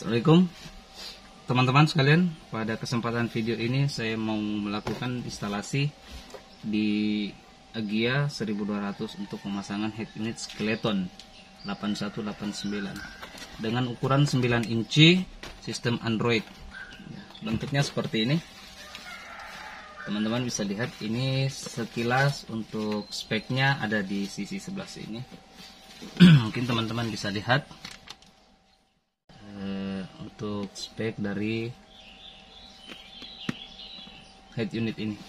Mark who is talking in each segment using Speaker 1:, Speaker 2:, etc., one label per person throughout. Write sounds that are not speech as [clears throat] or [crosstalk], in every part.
Speaker 1: Assalamualaikum teman-teman sekalian pada kesempatan video ini saya mau melakukan instalasi di Agia 1200 untuk pemasangan head unit skeleton 8189 dengan ukuran 9 inci sistem Android ya, bentuknya seperti ini teman-teman bisa lihat ini sekilas untuk speknya ada di sisi sebelah sini [clears throat] mungkin teman-teman bisa lihat untuk spek dari head unit ini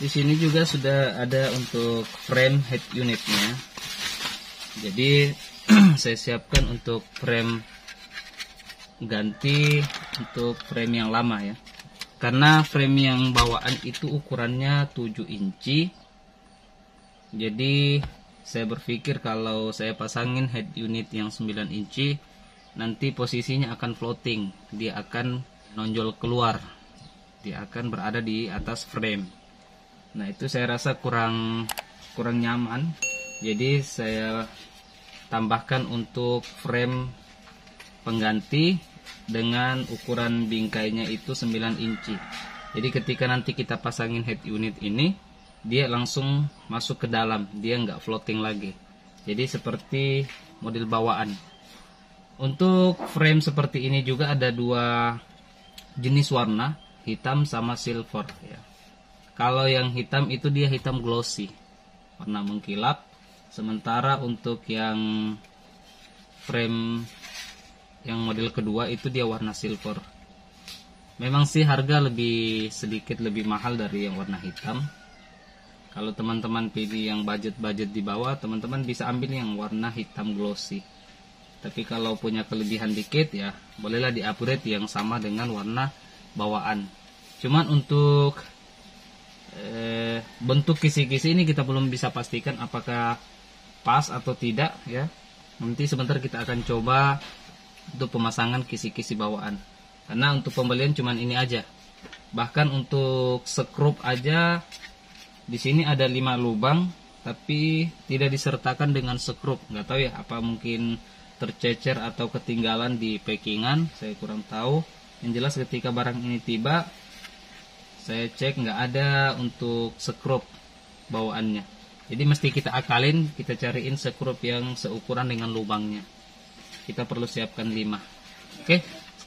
Speaker 1: di sini juga sudah ada untuk frame head unitnya jadi [clears throat] saya siapkan untuk frame ganti untuk frame yang lama ya karena frame yang bawaan itu ukurannya 7 inci jadi saya berpikir kalau saya pasangin head unit yang 9 inci nanti posisinya akan floating dia akan nonjol keluar dia akan berada di atas frame nah itu saya rasa kurang kurang nyaman jadi saya tambahkan untuk frame pengganti dengan ukuran bingkainya itu 9 inci jadi ketika nanti kita pasangin head unit ini dia langsung masuk ke dalam dia nggak floating lagi jadi seperti model bawaan untuk frame seperti ini juga ada dua jenis warna, hitam sama silver ya. Kalau yang hitam itu dia hitam glossy, warna mengkilap. Sementara untuk yang frame yang model kedua itu dia warna silver. Memang sih harga lebih sedikit lebih mahal dari yang warna hitam. Kalau teman-teman pilih yang budget-budget di bawah, teman-teman bisa ambil yang warna hitam glossy tapi kalau punya kelebihan dikit ya bolehlah di upgrade yang sama dengan warna bawaan cuman untuk eh, bentuk kisi-kisi ini kita belum bisa pastikan apakah pas atau tidak ya nanti sebentar kita akan coba untuk pemasangan kisi-kisi bawaan karena untuk pembelian cuman ini aja bahkan untuk sekrup aja di sini ada 5 lubang tapi tidak disertakan dengan sekrup nggak tahu ya apa mungkin tercecer atau ketinggalan di packingan saya kurang tahu yang jelas ketika barang ini tiba saya cek nggak ada untuk sekrup bawaannya jadi mesti kita akalin kita cariin sekrup yang seukuran dengan lubangnya kita perlu siapkan 5 oke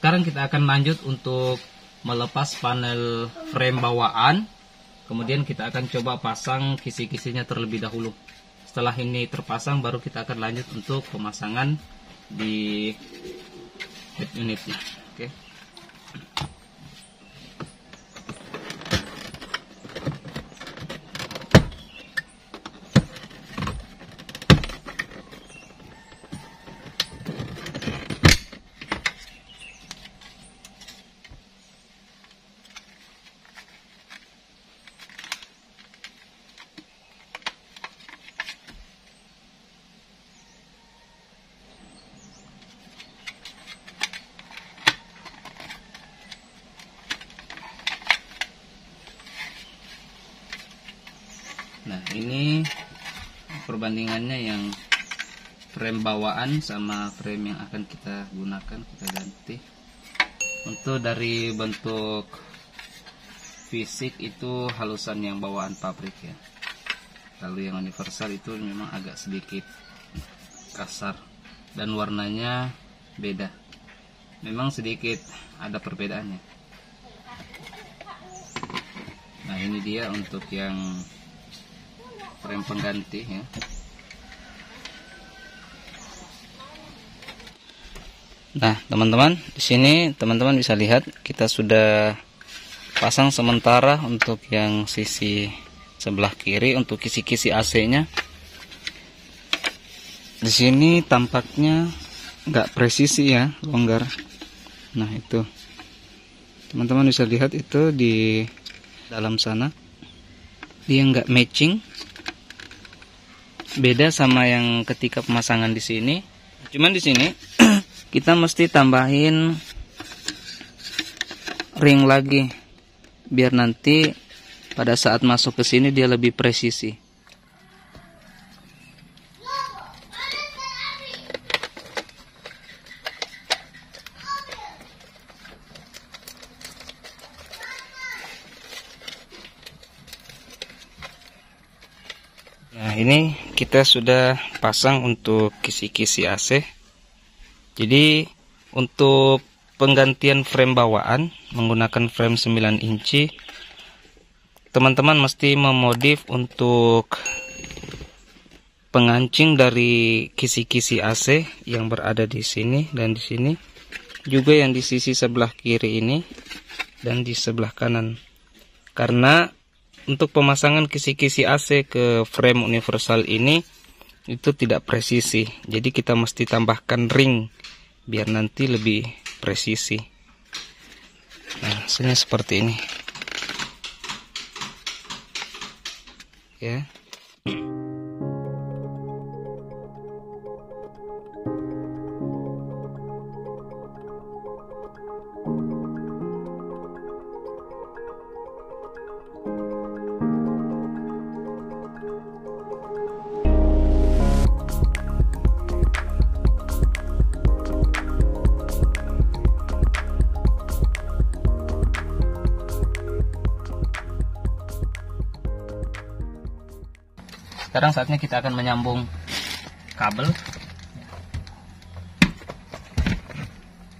Speaker 1: sekarang kita akan lanjut untuk melepas panel frame bawaan kemudian kita akan coba pasang kisi-kisinya terlebih dahulu setelah ini terpasang baru kita akan lanjut untuk pemasangan di head unitnya oke okay. perbandingannya yang frame bawaan sama frame yang akan kita gunakan kita ganti untuk dari bentuk fisik itu halusan yang bawaan pabrik ya lalu yang universal itu memang agak sedikit kasar dan warnanya beda memang sedikit ada perbedaannya nah ini dia untuk yang frame pengganti ya Nah, teman-teman, di sini teman-teman bisa lihat kita sudah pasang sementara untuk yang sisi sebelah kiri untuk kisi-kisi AC-nya. Di sini tampaknya nggak presisi ya, longgar. Nah, itu. Teman-teman bisa lihat itu di dalam sana. Dia nggak matching. Beda sama yang ketika pemasangan di sini. Cuman di sini [clears throat] kita mesti tambahin ring lagi biar nanti pada saat masuk ke sini dia lebih presisi Nah ini kita sudah pasang untuk kisi-kisi AC jadi untuk penggantian frame bawaan menggunakan frame 9 inci teman-teman mesti memodif untuk pengancing dari kisi-kisi AC yang berada di sini dan di sini juga yang di sisi sebelah kiri ini dan di sebelah kanan karena untuk pemasangan kisi-kisi AC ke frame universal ini itu tidak presisi jadi kita mesti tambahkan ring biar nanti lebih presisi nah hasilnya seperti ini ya yeah. Sekarang saatnya kita akan menyambung kabel.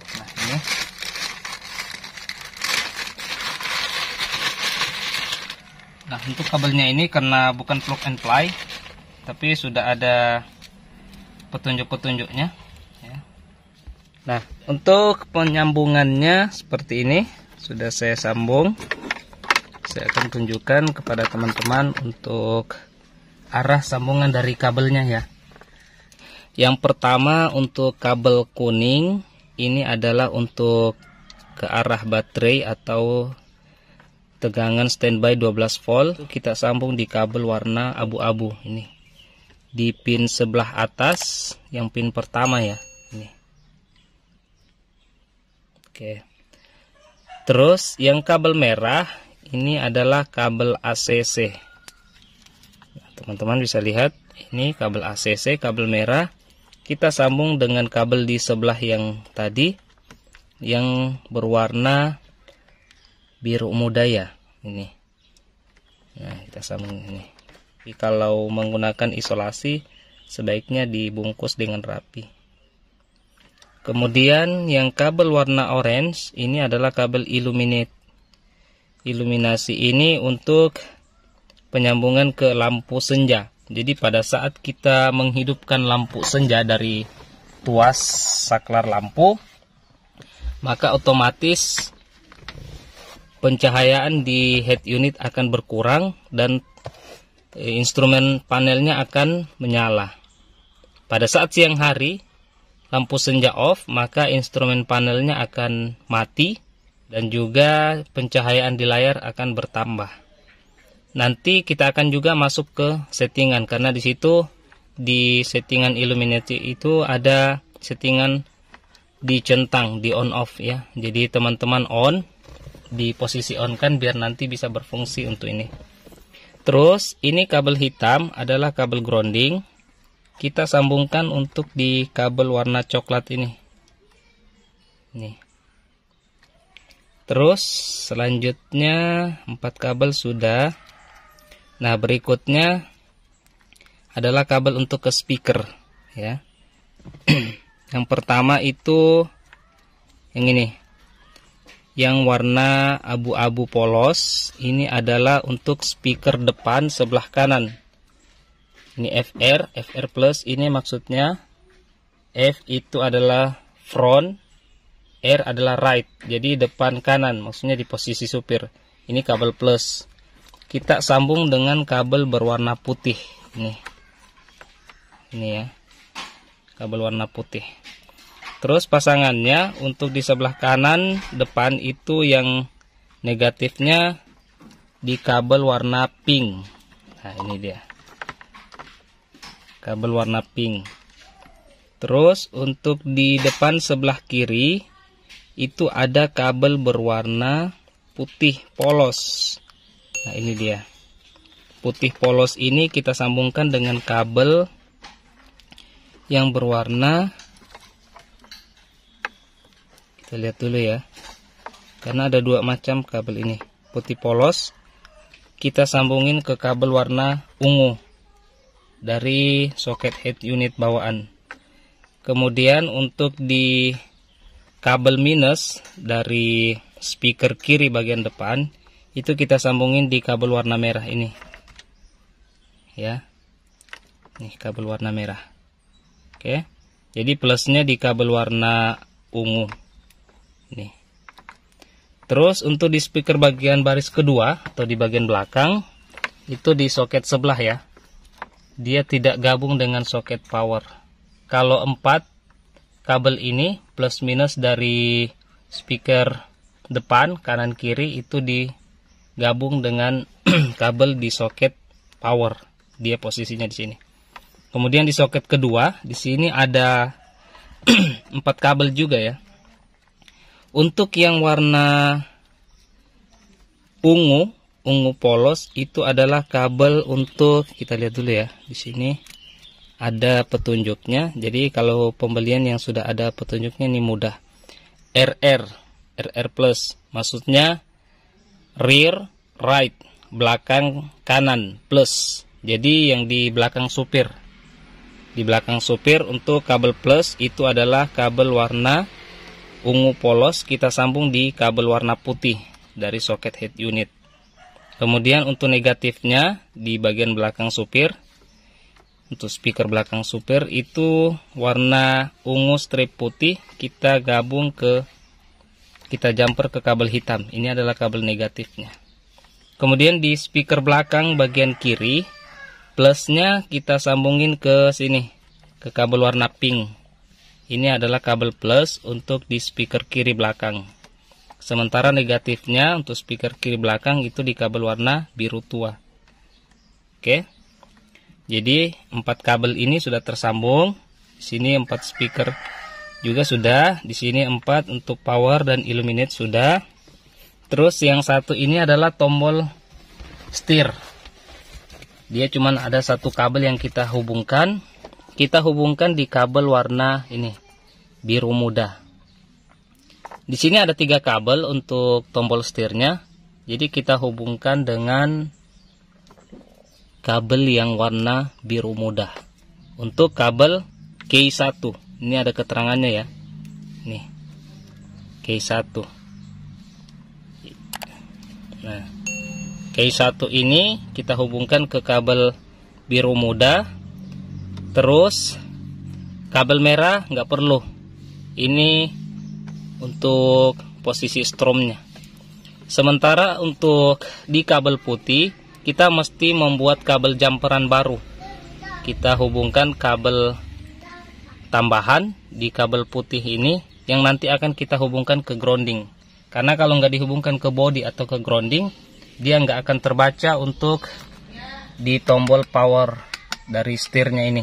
Speaker 1: Nah, ini. Nah, untuk kabelnya ini karena bukan plug and play, tapi sudah ada petunjuk-petunjuknya. Ya. Nah, untuk penyambungannya seperti ini, sudah saya sambung. Saya akan tunjukkan kepada teman-teman untuk arah sambungan dari kabelnya ya. Yang pertama untuk kabel kuning ini adalah untuk ke arah baterai atau tegangan standby 12 volt kita sambung di kabel warna abu-abu ini di pin sebelah atas yang pin pertama ya ini oke terus yang kabel merah ini adalah kabel ACC teman-teman bisa lihat ini kabel ACC kabel merah kita sambung dengan kabel di sebelah yang tadi yang berwarna biru muda ya ini nah kita sambung ini Jadi, kalau menggunakan isolasi sebaiknya dibungkus dengan rapi kemudian yang kabel warna orange ini adalah kabel illuminate iluminasi ini untuk penyambungan ke lampu senja. Jadi pada saat kita menghidupkan lampu senja dari tuas saklar lampu, maka otomatis pencahayaan di head unit akan berkurang dan eh, instrumen panelnya akan menyala. Pada saat siang hari, lampu senja off, maka instrumen panelnya akan mati dan juga pencahayaan di layar akan bertambah. Nanti kita akan juga masuk ke settingan karena di situ di settingan Illuminati itu ada settingan dicentang di on off ya. Jadi teman-teman on di posisi on kan biar nanti bisa berfungsi untuk ini. Terus ini kabel hitam adalah kabel grounding. Kita sambungkan untuk di kabel warna coklat ini. Nih. Terus selanjutnya 4 kabel sudah Nah, berikutnya adalah kabel untuk ke speaker ya. [clears throat] yang pertama itu yang ini. Yang warna abu-abu polos ini adalah untuk speaker depan sebelah kanan. Ini FR, FR plus ini maksudnya F itu adalah front, R adalah right. Jadi depan kanan maksudnya di posisi supir. Ini kabel plus kita sambung dengan kabel berwarna putih ini ini ya kabel warna putih terus pasangannya untuk di sebelah kanan depan itu yang negatifnya di kabel warna pink nah ini dia kabel warna pink terus untuk di depan sebelah kiri itu ada kabel berwarna putih polos nah ini dia putih polos ini kita sambungkan dengan kabel yang berwarna kita lihat dulu ya karena ada dua macam kabel ini putih polos kita sambungin ke kabel warna ungu dari soket head unit bawaan kemudian untuk di kabel minus dari speaker kiri bagian depan itu kita sambungin di kabel warna merah ini ya nih kabel warna merah oke jadi plusnya di kabel warna ungu nih terus untuk di speaker bagian baris kedua atau di bagian belakang itu di soket sebelah ya dia tidak gabung dengan soket power kalau 4 kabel ini plus minus dari speaker depan kanan kiri itu di gabung dengan [clears throat] kabel di soket power. Dia posisinya di sini. Kemudian di soket kedua, di sini ada [clears throat] empat kabel juga ya. Untuk yang warna ungu, ungu polos itu adalah kabel untuk kita lihat dulu ya. Di sini ada petunjuknya. Jadi kalau pembelian yang sudah ada petunjuknya ini mudah. RR, RR plus. Maksudnya rear right, belakang kanan plus. Jadi yang di belakang supir. Di belakang supir untuk kabel plus itu adalah kabel warna ungu polos kita sambung di kabel warna putih dari soket head unit. Kemudian untuk negatifnya di bagian belakang supir untuk speaker belakang supir itu warna ungu strip putih kita gabung ke kita jumper ke kabel hitam ini adalah kabel negatifnya kemudian di speaker belakang bagian kiri plusnya kita sambungin ke sini ke kabel warna pink ini adalah kabel plus untuk di speaker kiri belakang sementara negatifnya untuk speaker kiri belakang itu di kabel warna biru tua oke jadi empat kabel ini sudah tersambung sini empat speaker juga sudah. Di sini 4 untuk power dan illuminate sudah. Terus yang satu ini adalah tombol setir. Dia cuma ada satu kabel yang kita hubungkan. Kita hubungkan di kabel warna ini biru muda. Di sini ada tiga kabel untuk tombol setirnya. Jadi kita hubungkan dengan kabel yang warna biru muda untuk kabel K1 ini ada keterangannya ya nih K1 nah K1 ini kita hubungkan ke kabel biru muda terus kabel merah nggak perlu ini untuk posisi stromnya sementara untuk di kabel putih kita mesti membuat kabel jumperan baru kita hubungkan kabel tambahan di kabel putih ini yang nanti akan kita hubungkan ke grounding karena kalau nggak dihubungkan ke body atau ke grounding dia nggak akan terbaca untuk di tombol power dari setirnya ini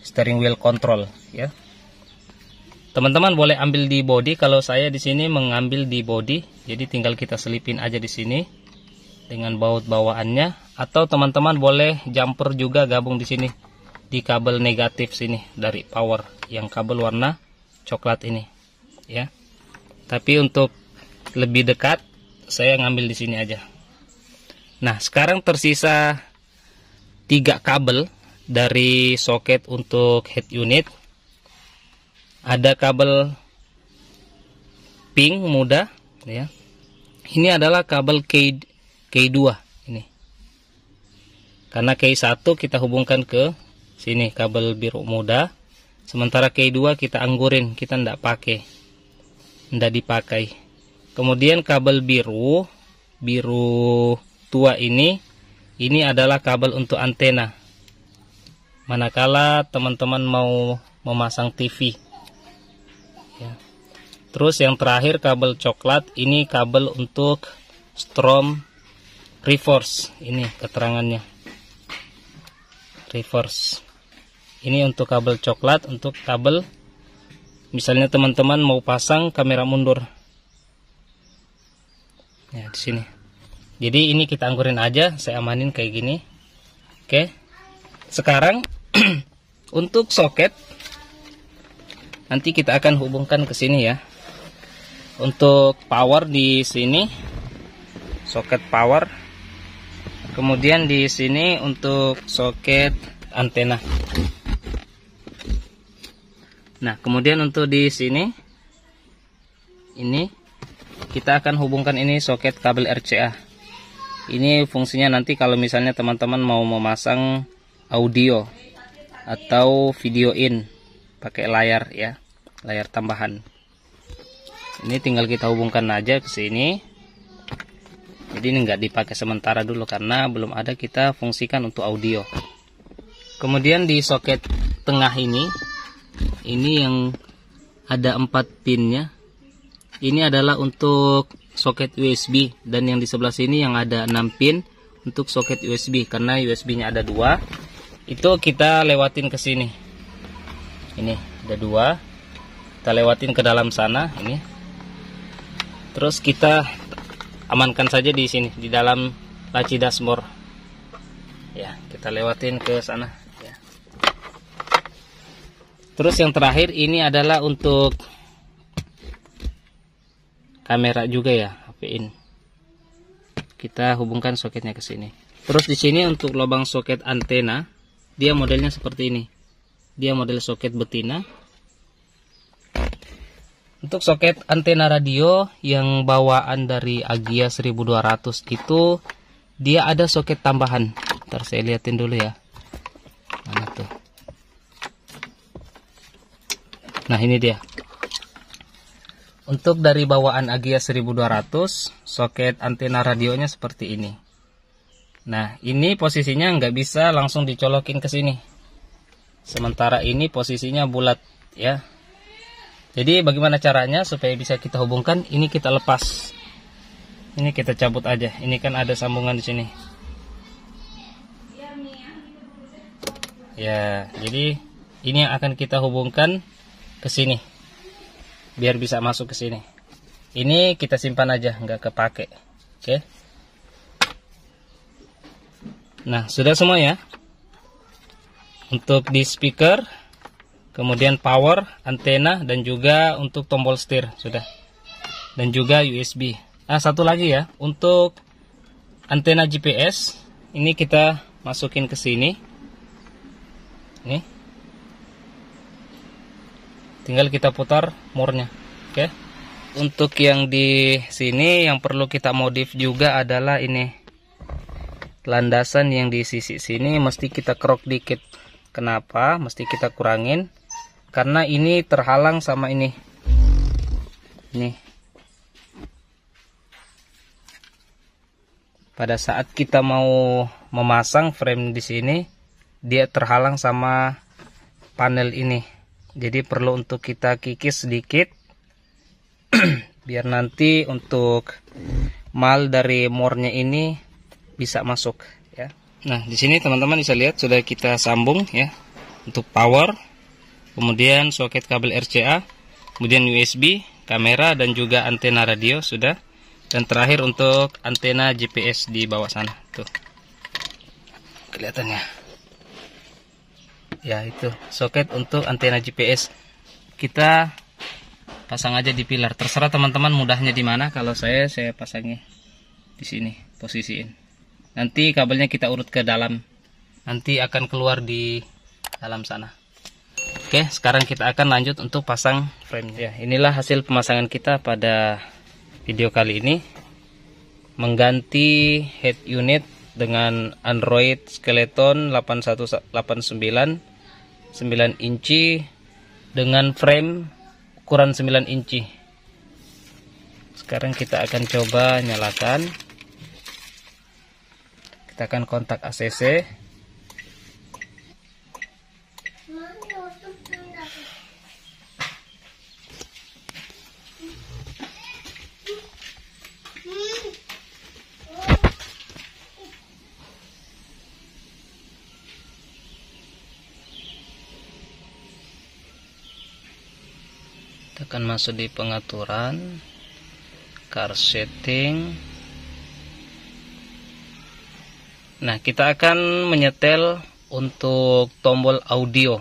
Speaker 1: steering wheel control ya teman-teman boleh ambil di body kalau saya di sini mengambil di body jadi tinggal kita selipin aja di sini dengan baut bawaannya atau teman-teman boleh jumper juga gabung di sini di kabel negatif sini dari power yang kabel warna coklat ini ya tapi untuk lebih dekat saya ngambil di sini aja nah sekarang tersisa tiga kabel dari soket untuk head unit ada kabel pink muda ya ini adalah kabel K K2 ini karena K1 kita hubungkan ke sini kabel biru muda sementara K2 kita anggurin kita ndak pakai ndak dipakai kemudian kabel biru biru tua ini ini adalah kabel untuk antena manakala teman-teman mau memasang TV ya. terus yang terakhir kabel coklat ini kabel untuk strom reverse ini keterangannya reverse ini untuk kabel coklat untuk kabel misalnya teman-teman mau pasang kamera mundur ya di sini jadi ini kita anggurin aja saya amanin kayak gini oke sekarang [clears throat] untuk soket nanti kita akan hubungkan ke sini ya untuk power di sini soket power kemudian di sini untuk soket antena Nah, kemudian untuk di sini ini kita akan hubungkan ini soket kabel RCA. Ini fungsinya nanti kalau misalnya teman-teman mau memasang audio atau video in pakai layar ya, layar tambahan. Ini tinggal kita hubungkan aja ke sini. Jadi ini nggak dipakai sementara dulu karena belum ada kita fungsikan untuk audio. Kemudian di soket tengah ini ini yang ada empat pinnya ini adalah untuk soket USB dan yang di sebelah sini yang ada 6 pin untuk soket USB karena USB nya ada dua itu kita lewatin ke sini ini ada dua kita lewatin ke dalam sana ini terus kita amankan saja di sini di dalam laci dashboard ya kita lewatin ke sana Terus yang terakhir ini adalah untuk kamera juga ya HP ini. Kita hubungkan soketnya ke sini. Terus di sini untuk lubang soket antena, dia modelnya seperti ini. Dia model soket betina. Untuk soket antena radio yang bawaan dari Agia 1200 itu dia ada soket tambahan. Ntar saya liatin dulu ya. Nah ini dia. Untuk dari bawaan Agia 1200, soket antena radionya seperti ini. Nah ini posisinya nggak bisa langsung dicolokin ke sini. Sementara ini posisinya bulat ya. Jadi bagaimana caranya supaya bisa kita hubungkan? Ini kita lepas. Ini kita cabut aja. Ini kan ada sambungan di sini. Ya, jadi ini yang akan kita hubungkan ke sini biar bisa masuk ke sini ini kita simpan aja nggak kepake oke nah sudah semua ya untuk di speaker kemudian power antena dan juga untuk tombol setir sudah dan juga USB nah satu lagi ya untuk antena GPS ini kita masukin ke sini nih tinggal kita putar murnya oke okay. untuk yang di sini yang perlu kita modif juga adalah ini landasan yang di sisi sini mesti kita kerok dikit kenapa mesti kita kurangin karena ini terhalang sama ini nih pada saat kita mau memasang frame di sini dia terhalang sama panel ini jadi perlu untuk kita kikis sedikit [clears throat] biar nanti untuk mal dari mornya ini bisa masuk ya nah di sini teman-teman bisa lihat sudah kita sambung ya untuk power kemudian soket kabel RCA kemudian USB kamera dan juga antena radio sudah dan terakhir untuk antena GPS di bawah sana tuh kelihatannya ya itu soket untuk antena GPS kita pasang aja di pilar terserah teman-teman mudahnya di mana kalau saya saya pasangnya di sini posisiin nanti kabelnya kita urut ke dalam nanti akan keluar di dalam sana oke sekarang kita akan lanjut untuk pasang frame ya inilah hasil pemasangan kita pada video kali ini mengganti head unit dengan Android Skeleton 8189 9 inci dengan frame ukuran 9 inci sekarang kita akan coba nyalakan kita akan kontak ACC akan masuk di pengaturan car setting nah kita akan menyetel untuk tombol audio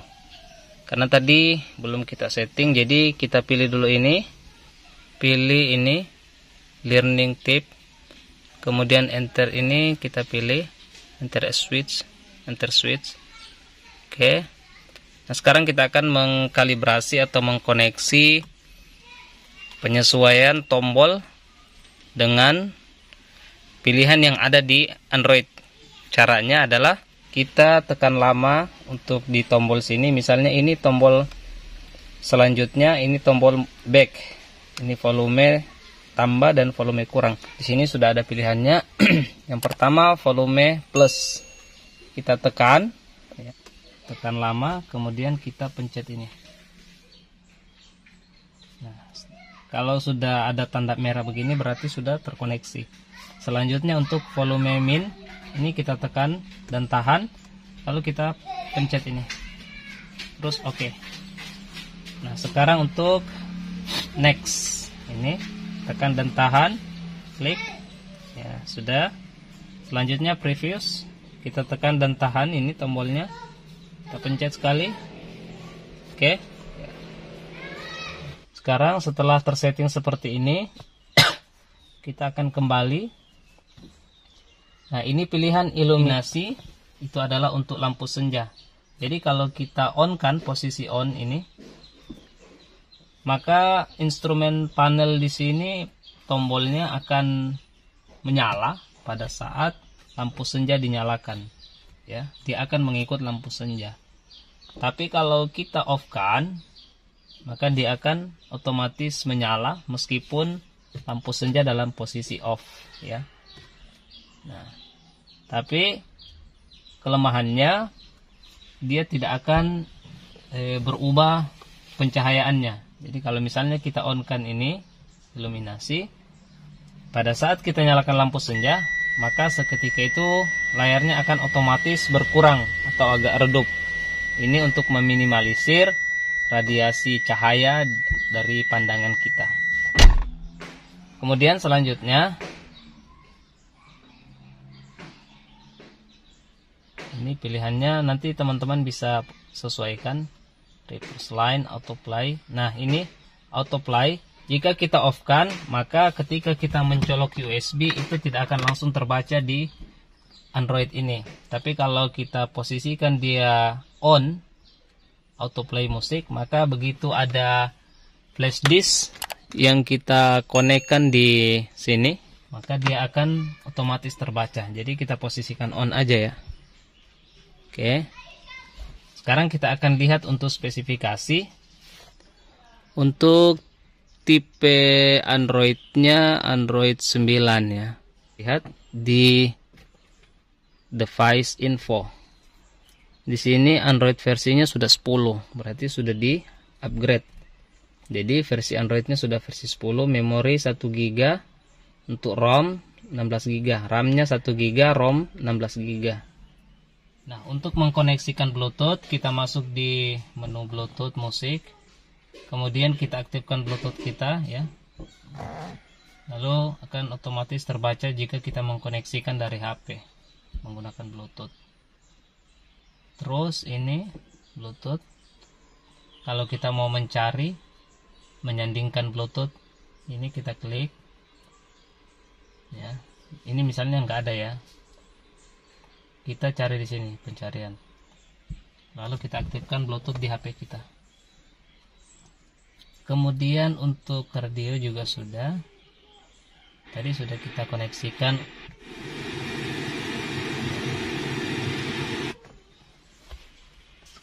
Speaker 1: karena tadi belum kita setting jadi kita pilih dulu ini pilih ini learning tip kemudian enter ini kita pilih enter switch enter switch oke okay. nah sekarang kita akan mengkalibrasi atau mengkoneksi penyesuaian tombol dengan pilihan yang ada di Android. Caranya adalah kita tekan lama untuk di tombol sini. Misalnya ini tombol selanjutnya, ini tombol back. Ini volume tambah dan volume kurang. Di sini sudah ada pilihannya. [clears throat] yang pertama volume plus. Kita tekan ya, tekan lama, kemudian kita pencet ini. Kalau sudah ada tanda merah begini berarti sudah terkoneksi. Selanjutnya untuk volume min ini kita tekan dan tahan lalu kita pencet ini. Terus oke. Okay. Nah, sekarang untuk next ini tekan dan tahan klik ya sudah selanjutnya previous kita tekan dan tahan ini tombolnya kita pencet sekali oke okay sekarang setelah tersetting seperti ini [coughs] kita akan kembali nah ini pilihan iluminasi itu adalah untuk lampu senja jadi kalau kita on kan posisi on ini maka instrumen panel di sini tombolnya akan menyala pada saat lampu senja dinyalakan ya dia akan mengikut lampu senja tapi kalau kita off kan maka dia akan otomatis menyala meskipun lampu senja dalam posisi off ya. Nah, tapi kelemahannya dia tidak akan e, berubah pencahayaannya. Jadi kalau misalnya kita on kan ini iluminasi pada saat kita nyalakan lampu senja maka seketika itu layarnya akan otomatis berkurang atau agak redup. Ini untuk meminimalisir radiasi cahaya dari pandangan kita. Kemudian selanjutnya ini pilihannya nanti teman-teman bisa sesuaikan reverse line autoplay. Nah, ini autoplay jika kita off kan maka ketika kita mencolok USB itu tidak akan langsung terbaca di Android ini tapi kalau kita posisikan dia on Auto play musik maka begitu ada flash disk yang kita konekkan di sini maka dia akan otomatis terbaca jadi kita posisikan on aja ya oke sekarang kita akan lihat untuk spesifikasi untuk tipe Androidnya Android 9 ya lihat di device info di sini Android versinya sudah 10, berarti sudah di upgrade. Jadi versi Androidnya sudah versi 10, memori 1 GB untuk ROM 16 GB, RAM-nya 1 GB, ROM 16 GB. Nah, untuk mengkoneksikan Bluetooth, kita masuk di menu Bluetooth musik. Kemudian kita aktifkan Bluetooth kita ya. Lalu akan otomatis terbaca jika kita mengkoneksikan dari HP menggunakan Bluetooth terus ini bluetooth kalau kita mau mencari menyandingkan bluetooth ini kita klik ya ini misalnya nggak ada ya kita cari di sini pencarian lalu kita aktifkan bluetooth di HP kita kemudian untuk radio juga sudah tadi sudah kita koneksikan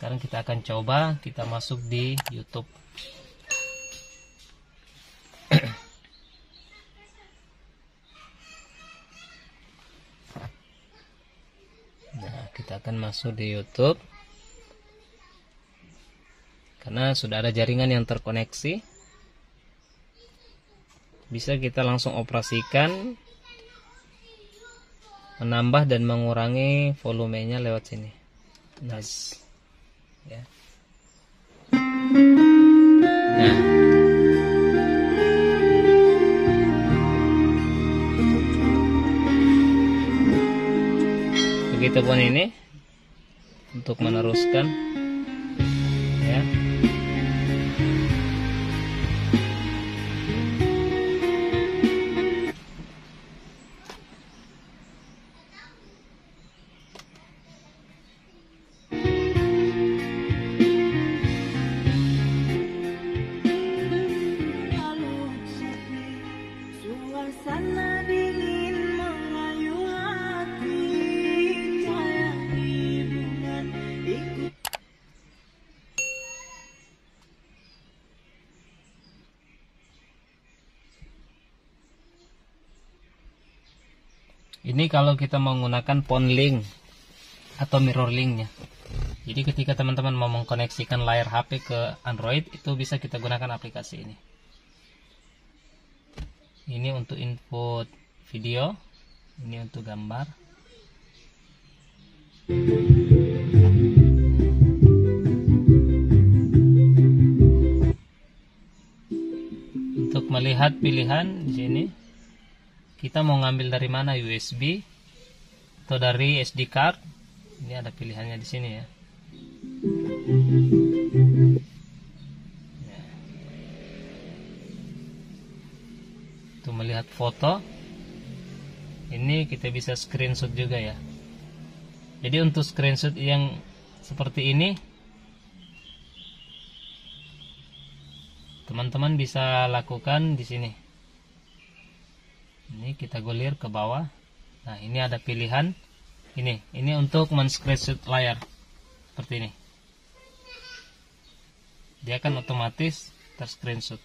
Speaker 1: sekarang kita akan coba kita masuk di YouTube [clears throat] nah kita akan masuk di YouTube karena sudah ada jaringan yang terkoneksi bisa kita langsung operasikan menambah dan mengurangi volumenya lewat sini nice ya nah begitupun ini untuk meneruskan ini kalau kita menggunakan pon link atau mirror linknya jadi ketika teman-teman mau mengkoneksikan layar HP ke Android itu bisa kita gunakan aplikasi ini ini untuk input video ini untuk gambar untuk melihat pilihan di sini kita mau ngambil dari mana USB atau dari SD card ini ada pilihannya di sini ya itu melihat foto ini kita bisa screenshot juga ya jadi untuk screenshot yang seperti ini teman-teman bisa lakukan di sini ini kita gulir ke bawah nah ini ada pilihan ini ini untuk men screenshot layar seperti ini dia akan otomatis terscreenshot.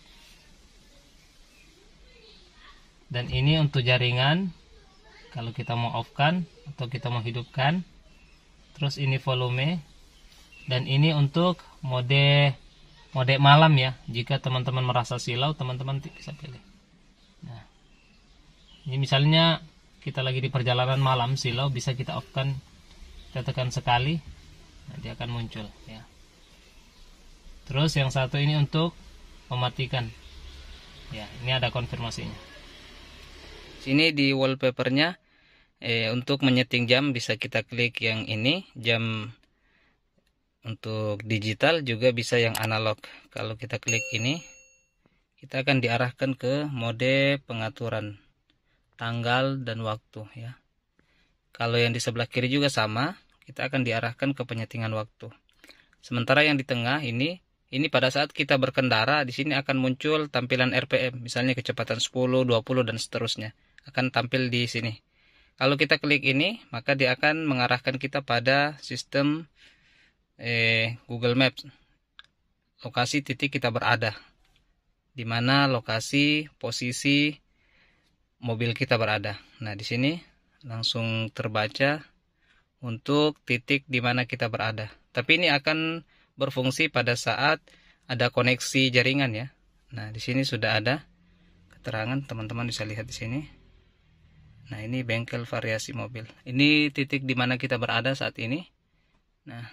Speaker 1: dan ini untuk jaringan kalau kita mau off kan atau kita mau hidupkan terus ini volume dan ini untuk mode mode malam ya jika teman-teman merasa silau teman-teman bisa pilih ini misalnya kita lagi di perjalanan malam silau bisa kita off kan kita tekan sekali nanti akan muncul ya. Terus yang satu ini untuk mematikan. Ya, ini ada konfirmasinya. Sini di wallpapernya eh, untuk menyeting jam bisa kita klik yang ini jam untuk digital juga bisa yang analog. Kalau kita klik ini kita akan diarahkan ke mode pengaturan tanggal dan waktu ya kalau yang di sebelah kiri juga sama kita akan diarahkan ke penyetingan waktu sementara yang di tengah ini ini pada saat kita berkendara di sini akan muncul tampilan RPM, misalnya kecepatan 10, 20 dan seterusnya akan tampil di sini. Kalau kita klik ini, maka dia akan mengarahkan kita pada sistem eh, Google Maps, lokasi titik kita berada, di mana lokasi, posisi, mobil kita berada. Nah, di sini langsung terbaca untuk titik di mana kita berada. Tapi ini akan berfungsi pada saat ada koneksi jaringan ya. Nah, di sini sudah ada keterangan teman-teman bisa lihat di sini. Nah, ini bengkel variasi mobil. Ini titik di mana kita berada saat ini. Nah,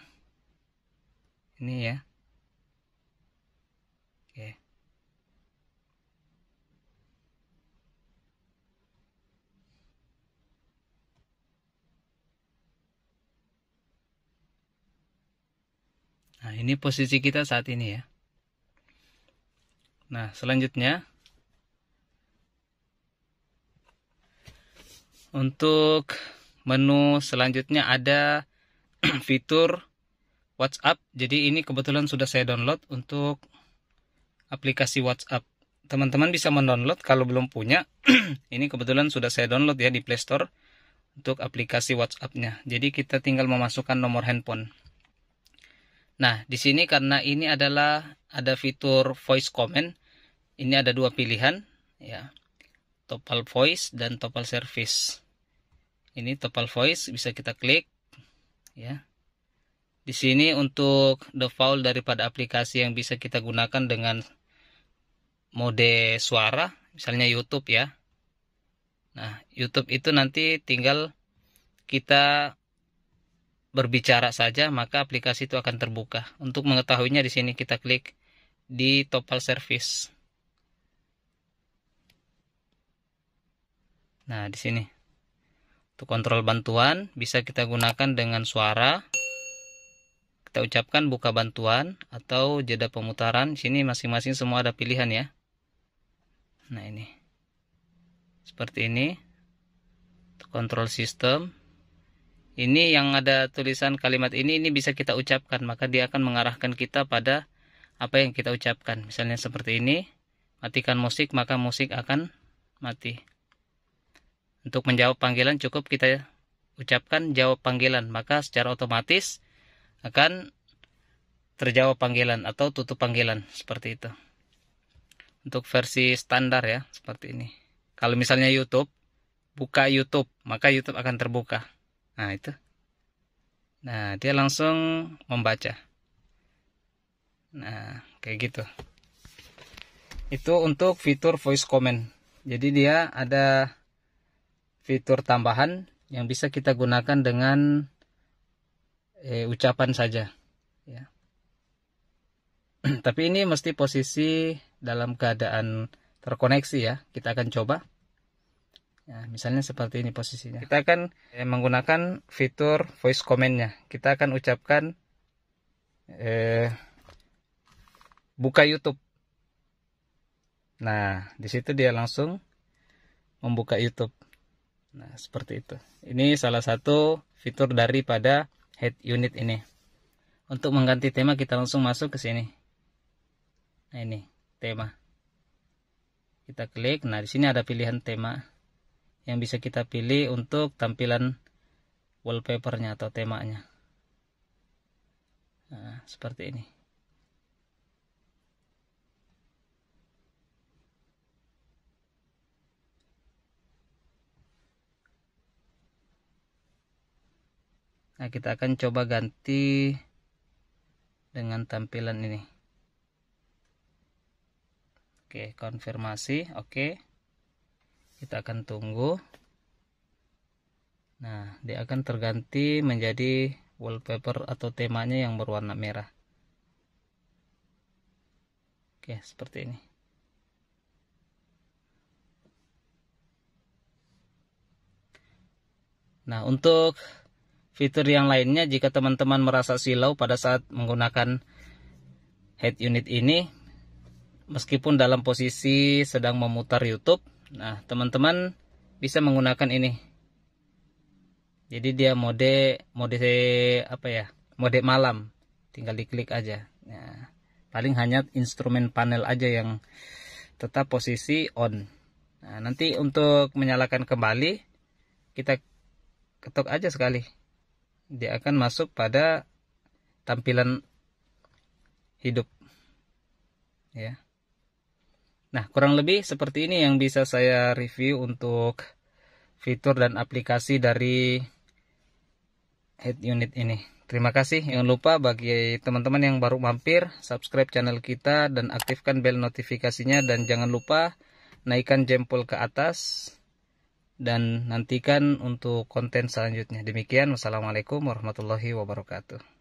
Speaker 1: ini ya. Nah, ini posisi kita saat ini ya. Nah, selanjutnya untuk menu selanjutnya ada [clears throat] fitur WhatsApp. Jadi ini kebetulan sudah saya download untuk aplikasi WhatsApp. Teman-teman bisa mendownload kalau belum punya. [clears throat] ini kebetulan sudah saya download ya di Play Store untuk aplikasi WhatsApp-nya. Jadi kita tinggal memasukkan nomor handphone. Nah, di sini karena ini adalah ada fitur voice command ini ada dua pilihan, ya. Topal voice dan topal service. Ini topal voice bisa kita klik, ya. Di sini untuk default daripada aplikasi yang bisa kita gunakan dengan mode suara, misalnya YouTube ya. Nah, YouTube itu nanti tinggal kita berbicara saja maka aplikasi itu akan terbuka. Untuk mengetahuinya di sini kita klik di Topal Service. Nah, di sini. Untuk kontrol bantuan bisa kita gunakan dengan suara. Kita ucapkan buka bantuan atau jeda pemutaran. Di sini masing-masing semua ada pilihan ya. Nah, ini. Seperti ini. kontrol sistem ini yang ada tulisan kalimat ini ini bisa kita ucapkan maka dia akan mengarahkan kita pada apa yang kita ucapkan misalnya seperti ini matikan musik maka musik akan mati untuk menjawab panggilan cukup kita ucapkan jawab panggilan maka secara otomatis akan terjawab panggilan atau tutup panggilan seperti itu untuk versi standar ya seperti ini kalau misalnya YouTube buka YouTube maka YouTube akan terbuka Nah, itu. Nah, dia langsung membaca. Nah, kayak gitu. Itu untuk fitur voice command Jadi dia ada fitur tambahan yang bisa kita gunakan dengan eh, ucapan saja. Ya. [clears throat] Tapi ini mesti posisi dalam keadaan terkoneksi ya. Kita akan coba ya misalnya seperti ini posisinya. Kita akan eh, menggunakan fitur voice commandnya Kita akan ucapkan eh, buka YouTube. Nah, di situ dia langsung membuka YouTube. Nah, seperti itu. Ini salah satu fitur daripada head unit ini. Untuk mengganti tema kita langsung masuk ke sini. Nah, ini tema. Kita klik. Nah, di sini ada pilihan tema yang bisa kita pilih untuk tampilan wallpapernya atau temanya nah, seperti ini Nah, kita akan coba ganti dengan tampilan ini. Oke, konfirmasi. Oke kita akan tunggu nah dia akan terganti menjadi wallpaper atau temanya yang berwarna merah oke seperti ini nah untuk fitur yang lainnya jika teman-teman merasa silau pada saat menggunakan head unit ini meskipun dalam posisi sedang memutar YouTube nah teman-teman bisa menggunakan ini jadi dia mode mode apa ya mode malam tinggal diklik aja Ya. paling hanya instrumen panel aja yang tetap posisi on nah, nanti untuk menyalakan kembali kita ketok aja sekali dia akan masuk pada tampilan hidup ya Nah, kurang lebih seperti ini yang bisa saya review untuk fitur dan aplikasi dari head unit ini. Terima kasih. Jangan lupa bagi teman-teman yang baru mampir, subscribe channel kita dan aktifkan bell notifikasinya. Dan jangan lupa naikkan jempol ke atas dan nantikan untuk konten selanjutnya. Demikian, wassalamualaikum warahmatullahi wabarakatuh.